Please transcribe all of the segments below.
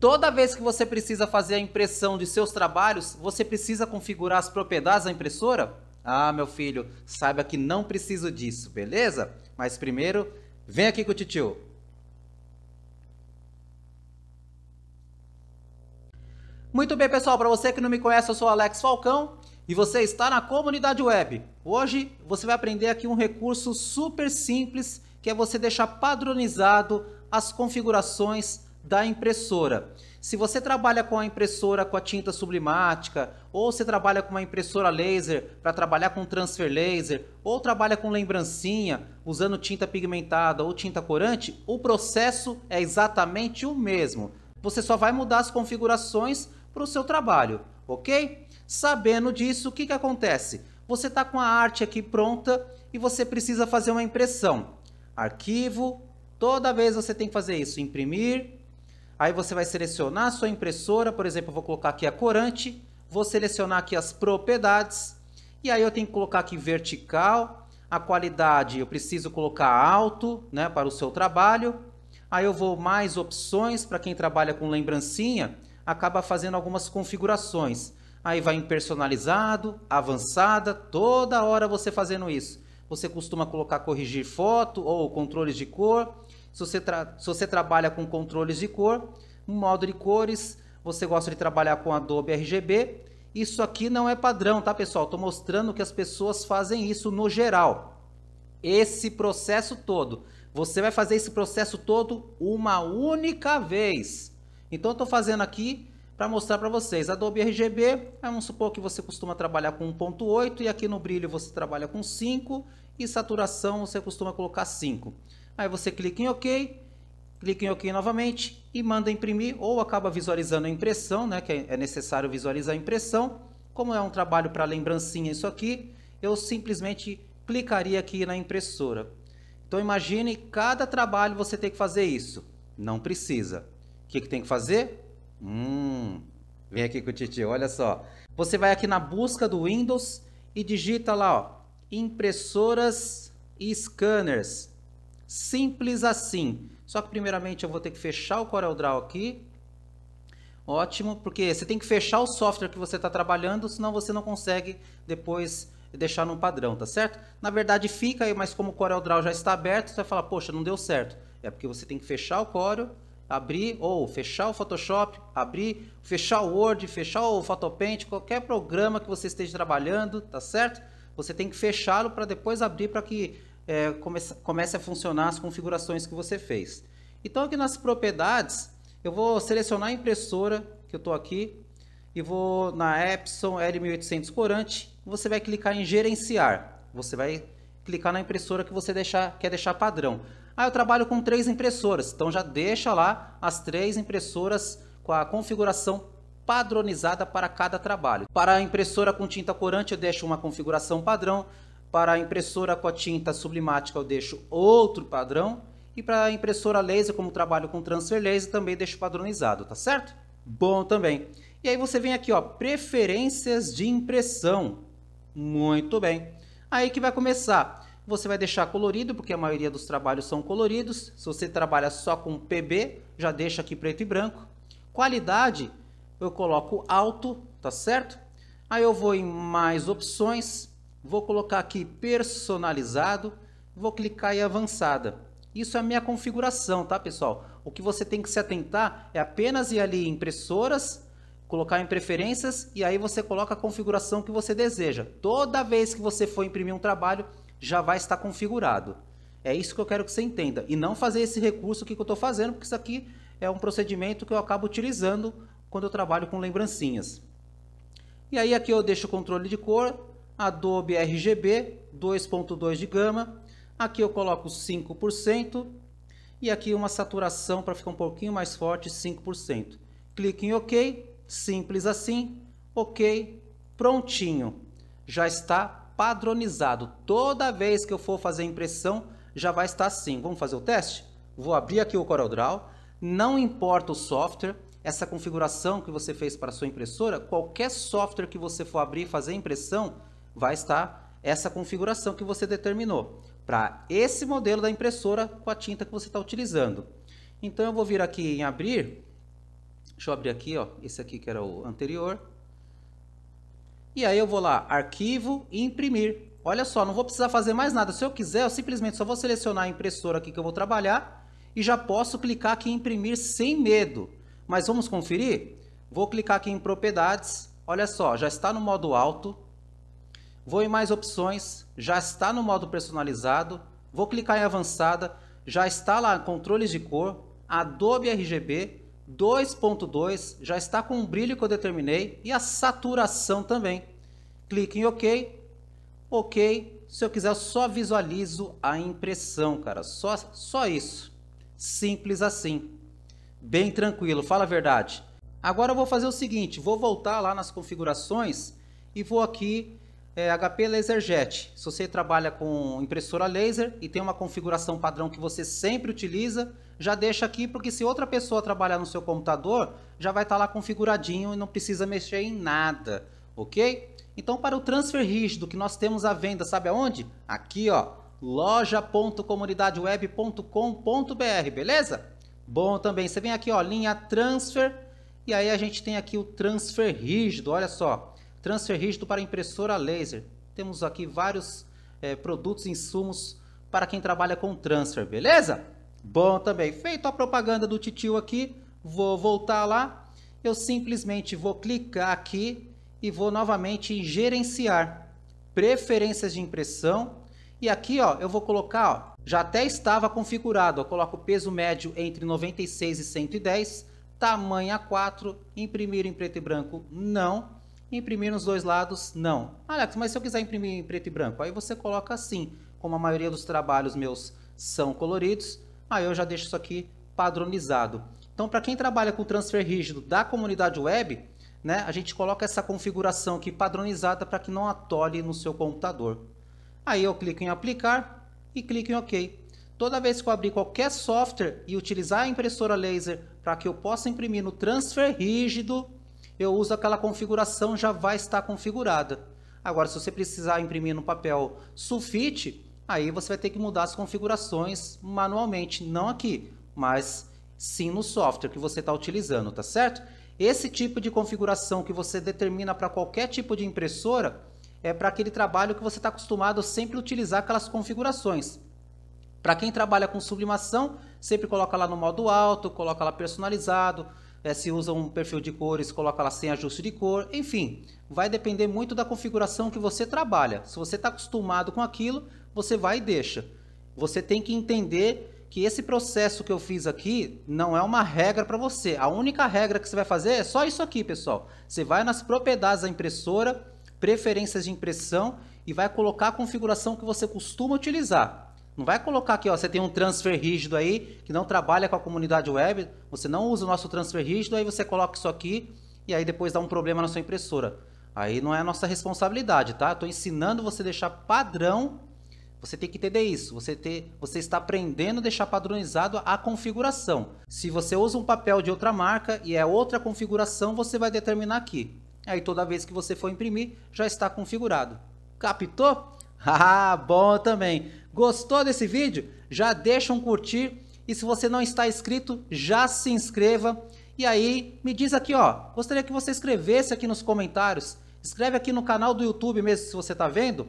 Toda vez que você precisa fazer a impressão de seus trabalhos, você precisa configurar as propriedades da impressora? Ah, meu filho, saiba que não preciso disso, beleza? Mas primeiro, vem aqui com o tio. Muito bem, pessoal, para você que não me conhece, eu sou Alex Falcão e você está na comunidade web. Hoje você vai aprender aqui um recurso super simples que é você deixar padronizado as configurações da impressora. Se você trabalha com a impressora com a tinta sublimática, ou você trabalha com uma impressora laser para trabalhar com transfer laser, ou trabalha com lembrancinha usando tinta pigmentada ou tinta corante, o processo é exatamente o mesmo. Você só vai mudar as configurações para o seu trabalho, ok? Sabendo disso, o que, que acontece? Você está com a arte aqui pronta e você precisa fazer uma impressão. Arquivo, toda vez você tem que fazer isso, imprimir, Aí você vai selecionar a sua impressora, por exemplo, eu vou colocar aqui a corante, vou selecionar aqui as propriedades, e aí eu tenho que colocar aqui vertical, a qualidade eu preciso colocar alto né, para o seu trabalho, aí eu vou mais opções para quem trabalha com lembrancinha, acaba fazendo algumas configurações. Aí vai em personalizado, avançada, toda hora você fazendo isso. Você costuma colocar corrigir foto ou controles de cor, se você, se você trabalha com controles de cor, modo de cores, você gosta de trabalhar com Adobe RGB, isso aqui não é padrão, tá pessoal? Estou mostrando que as pessoas fazem isso no geral. Esse processo todo. Você vai fazer esse processo todo uma única vez. Então estou fazendo aqui para mostrar para vocês. Adobe RGB, vamos supor que você costuma trabalhar com 1.8 e aqui no brilho você trabalha com 5 e saturação você costuma colocar 5. Aí você clica em OK, clica em OK novamente e manda imprimir ou acaba visualizando a impressão, né, que é necessário visualizar a impressão. Como é um trabalho para lembrancinha isso aqui, eu simplesmente clicaria aqui na impressora. Então imagine cada trabalho você tem que fazer isso. Não precisa. O que, que tem que fazer? Hum, vem aqui com o Titi, olha só. Você vai aqui na busca do Windows e digita lá, ó, impressoras e scanners. Simples assim. Só que primeiramente eu vou ter que fechar o CorelDRAW aqui. Ótimo, porque você tem que fechar o software que você está trabalhando, senão você não consegue depois deixar num padrão, tá certo? Na verdade fica aí, mas como o CorelDRAW já está aberto, você vai falar, poxa, não deu certo. É porque você tem que fechar o Corel, abrir ou fechar o Photoshop, abrir, fechar o Word, fechar o Photopaint, qualquer programa que você esteja trabalhando, tá certo? Você tem que fechá-lo para depois abrir para que é, comece, comece a funcionar as configurações que você fez. Então aqui nas propriedades, eu vou selecionar a impressora que eu estou aqui e vou na Epson L1800 corante. você vai clicar em gerenciar. Você vai clicar na impressora que você deixar, quer deixar padrão. Ah, eu trabalho com três impressoras, então já deixa lá as três impressoras com a configuração padronizada para cada trabalho. Para a impressora com tinta corante eu deixo uma configuração padrão, para a impressora com a tinta sublimática eu deixo outro padrão e para a impressora laser, como trabalho com transfer laser, também deixo padronizado, tá certo? Bom também. E aí você vem aqui, ó, preferências de impressão. Muito bem. Aí que vai começar. Você vai deixar colorido, porque a maioria dos trabalhos são coloridos. Se você trabalha só com PB, já deixa aqui preto e branco. Qualidade, eu coloco alto, tá certo? Aí eu vou em mais opções, Vou colocar aqui personalizado, vou clicar em avançada. Isso é a minha configuração, tá, pessoal? O que você tem que se atentar é apenas ir ali em impressoras, colocar em preferências e aí você coloca a configuração que você deseja. Toda vez que você for imprimir um trabalho, já vai estar configurado. É isso que eu quero que você entenda. E não fazer esse recurso que eu estou fazendo, porque isso aqui é um procedimento que eu acabo utilizando quando eu trabalho com lembrancinhas. E aí aqui eu deixo o controle de cor, Adobe RGB, 2.2 de gama. Aqui eu coloco 5% e aqui uma saturação para ficar um pouquinho mais forte, 5%. Clique em OK, simples assim, OK, prontinho. Já está padronizado. Toda vez que eu for fazer impressão, já vai estar assim. Vamos fazer o teste? Vou abrir aqui o CorelDRAW, não importa o software, essa configuração que você fez para a sua impressora, qualquer software que você for abrir e fazer impressão, vai estar essa configuração que você determinou para esse modelo da impressora com a tinta que você está utilizando. Então eu vou vir aqui em abrir, deixa eu abrir aqui, ó, esse aqui que era o anterior, e aí eu vou lá, arquivo e imprimir. Olha só, não vou precisar fazer mais nada, se eu quiser eu simplesmente só vou selecionar a impressora aqui que eu vou trabalhar e já posso clicar aqui em imprimir sem medo. Mas vamos conferir? Vou clicar aqui em propriedades, olha só, já está no modo alto, Vou em mais opções, já está no modo personalizado, vou clicar em avançada, já está lá controles de cor, Adobe RGB 2.2, já está com o brilho que eu determinei e a saturação também. Clique em OK, OK, se eu quiser eu só visualizo a impressão, cara, só, só isso. Simples assim, bem tranquilo, fala a verdade. Agora eu vou fazer o seguinte, vou voltar lá nas configurações e vou aqui é, HP LaserJet. Se você trabalha com impressora laser e tem uma configuração padrão que você sempre utiliza, já deixa aqui, porque se outra pessoa trabalhar no seu computador, já vai estar tá lá configuradinho e não precisa mexer em nada, ok? Então, para o transfer rígido que nós temos à venda, sabe aonde? Aqui, ó, loja.comunidadeweb.com.br, beleza? Bom também, você vem aqui, ó, linha transfer, e aí a gente tem aqui o transfer rígido, olha só transfer rígido para impressora laser. Temos aqui vários é, produtos e insumos para quem trabalha com transfer, beleza? Bom também, feito a propaganda do titio aqui, vou voltar lá, eu simplesmente vou clicar aqui e vou novamente em gerenciar, preferências de impressão, e aqui ó, eu vou colocar, ó, já até estava configurado, eu coloco peso médio entre 96 e 110, tamanho A4, imprimir em preto e branco não, Imprimir nos dois lados, não. Ah, Alex, mas se eu quiser imprimir em preto e branco, aí você coloca assim. Como a maioria dos trabalhos meus são coloridos, aí eu já deixo isso aqui padronizado. Então, para quem trabalha com transfer rígido da comunidade web, né, a gente coloca essa configuração aqui padronizada para que não atole no seu computador. Aí eu clico em aplicar e clico em OK. Toda vez que eu abrir qualquer software e utilizar a impressora laser para que eu possa imprimir no transfer rígido, eu uso aquela configuração, já vai estar configurada. Agora, se você precisar imprimir no papel sulfite, aí você vai ter que mudar as configurações manualmente, não aqui, mas sim no software que você está utilizando, tá certo? Esse tipo de configuração que você determina para qualquer tipo de impressora é para aquele trabalho que você está acostumado a sempre utilizar aquelas configurações. Para quem trabalha com sublimação, sempre coloca lá no modo alto, coloca lá personalizado, é, se usa um perfil de cores, coloca lá sem ajuste de cor, enfim, vai depender muito da configuração que você trabalha. Se você está acostumado com aquilo, você vai e deixa. Você tem que entender que esse processo que eu fiz aqui não é uma regra para você. A única regra que você vai fazer é só isso aqui, pessoal. Você vai nas propriedades da impressora, preferências de impressão e vai colocar a configuração que você costuma utilizar. Não vai colocar aqui, ó, você tem um transfer rígido aí que não trabalha com a comunidade web, você não usa o nosso transfer rígido, aí você coloca isso aqui e aí depois dá um problema na sua impressora. Aí não é a nossa responsabilidade, tá? Estou ensinando você deixar padrão. Você tem que entender isso. Você, ter, você está aprendendo a deixar padronizado a configuração. Se você usa um papel de outra marca e é outra configuração, você vai determinar aqui. Aí toda vez que você for imprimir, já está configurado. Captou? Ah, bom também. Gostou desse vídeo? Já deixa um curtir e se você não está inscrito, já se inscreva. E aí, me diz aqui, ó, gostaria que você escrevesse aqui nos comentários. Escreve aqui no canal do YouTube mesmo, se você está vendo.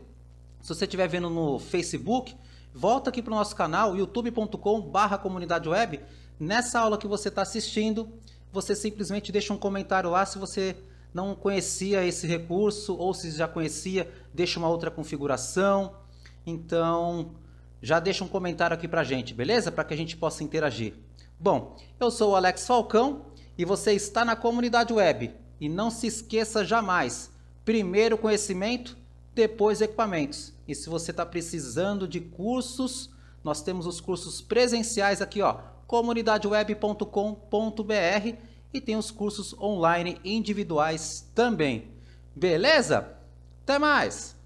Se você estiver vendo no Facebook, volta aqui para o nosso canal, youtube.com.br comunidade web. Nessa aula que você está assistindo, você simplesmente deixa um comentário lá se você não conhecia esse recurso ou se já conhecia, deixa uma outra configuração. Então, já deixa um comentário aqui pra gente, beleza? Para que a gente possa interagir. Bom, eu sou o Alex Falcão e você está na comunidade web. E não se esqueça jamais: primeiro conhecimento, depois equipamentos. E se você está precisando de cursos, nós temos os cursos presenciais aqui, ó, comunidadeweb.com.br e tem os cursos online individuais também. Beleza? Até mais!